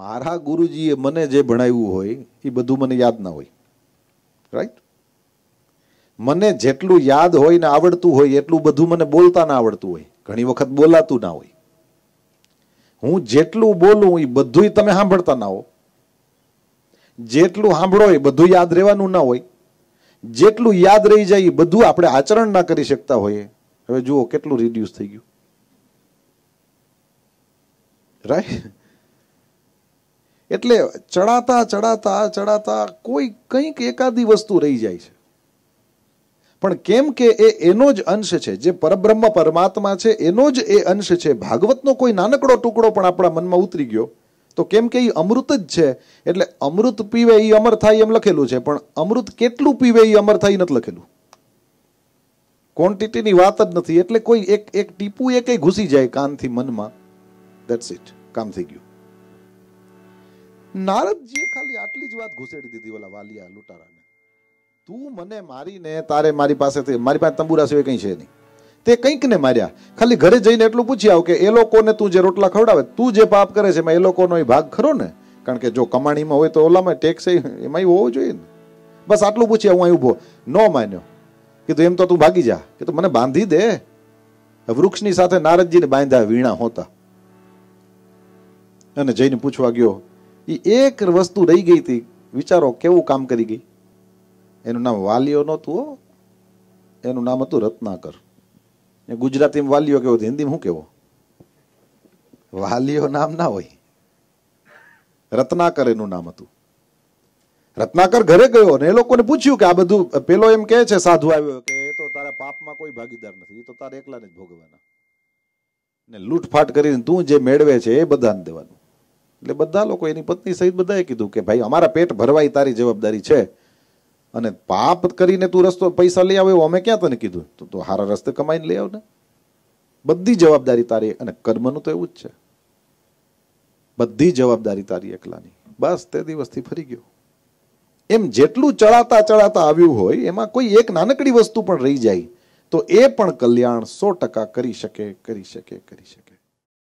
મારા ગુરુજીએ મને જે ભણાવ્યું હોય એ બધું મને યાદ ના હોય રાઈટ મને જેટલું યાદ હોય ને આવડતું હોય એટલું બધું મને બોલતા ના આવડતું હોય ઘણી વખત બોલાતું ના હોય હું જેટલું બોલું એ બધું તમે સાંભળતા ના હો જેટલું સાંભળો એ બધું યાદ રહેવાનું ના હોય જેટલું યાદ રહી જાય એ બધું આપણે આચરણ ના કરી શકતા હોઈએ હવે જુઓ કેટલું રિડ્યુસ થઈ ગયું રાઈટ એટલે ચડાતા ચડાતા ચડાતા કોઈ કંઈક એકાદી વસ્તુ રહી જાય છે પણ કેમ કે એ એનો જ અંશ છે જે પરબ્રહ્મ પરમાત્મા છે એનો જ એ અંશ છે ભાગવતનો કોઈ નાનકડો ટુકડો પણ આપણા મનમાં ઉતરી ગયો તો કેમ કે એ અમૃત જ છે એટલે અમૃત પીવે એ અમર થાય એમ લખેલું છે પણ અમૃત કેટલું પીવે એ અમર થાય નથી લખેલું ક્વોન્ટિટીની વાત જ નથી એટલે કોઈ એક એક ટીપું એ કંઈ ઘૂસી જાય કાનથી મનમાં દેટ્સ ઇટ કામ થઈ ગયું નારદજીએ ખાલી આટલી જ વાત ઘુસેડી દીધી ઓલા વાલિયા લૂંટારાને તું મને મારીને તારે મારી પાસેથી મારી પાસે તંબુરા સિવાય કંઈ છે નહીં તે કંઈક ને માર્યા ખાલી ઘરે જઈને એટલું પૂછી આવ કે એ લોકોને તું જે રોટલા ખવડાવે તું જે પાપ કરે છે એમાં એ લોકોનો ભાગ ખરો ને કારણ કે જો કમાણીમાં હોય તો ઓલામાં ટેક્સ એમાં હોવો જોઈએ ને બસ આટલું પૂછી હું અહીં ઉભો ન માન્યો કે કીધું એમ તો તું ભાગી જા કે તું મને બાંધી દે વૃક્ષની સાથે નારદજીને બાંધ્યા વીણા હોતા અને જઈને પૂછવા ગયો એ એક વસ્તુ રહી ગઈ હતી વિચારો કેવું કામ કરી ગઈ એનું નામ વાલીઓ નહોતું એનું નામ હતું રત્નાકર એ ગુજરાતીમાં વાલીઓ કેવો હિન્દીમાં શું કેવો વાલીઓ નામ ના હોય રત્નાકર એનું નામ હતું રત્નાકર ઘરે ગયો અને એ લોકોને પૂછ્યું કે આ બધું પેલો એમ કહે છે સાધુ આવ્યો કે એ તો તારા પાપમાં કોઈ ભાગીદાર નથી એ તો તારે એકલાને જ ભોગવાના ને લૂંટફાટ કરીને તું જે મેળવે છે એ બધાને દેવાનું એટલે બધા લોકો એની પત્ની સહિત બધાએ કીધું કે ભાઈ અમારા પેટ ભરવાય તારી જવાબદારી છે અને પાપ કરીને તું રસ્તો પૈસા લઈ આવ્યો અમે ક્યાં તને કીધું તો તું સારા રસ્તે કમાઈને લઈ આવ બધી જવાબદારી તારી અને કર્મનું તો એવું જ છે બધી જવાબદારી તારી એકલાની બસ તે દિવસથી ફરી ગયો એમ જેટલું ચડાતા ચડાતા આવ્યું હોય એમાં કોઈ એક નાનકડી વસ્તુ પણ રહી જાય તો એ પણ કલ્યાણ સો ટકા કરી શકે કરી શકે કરી શકે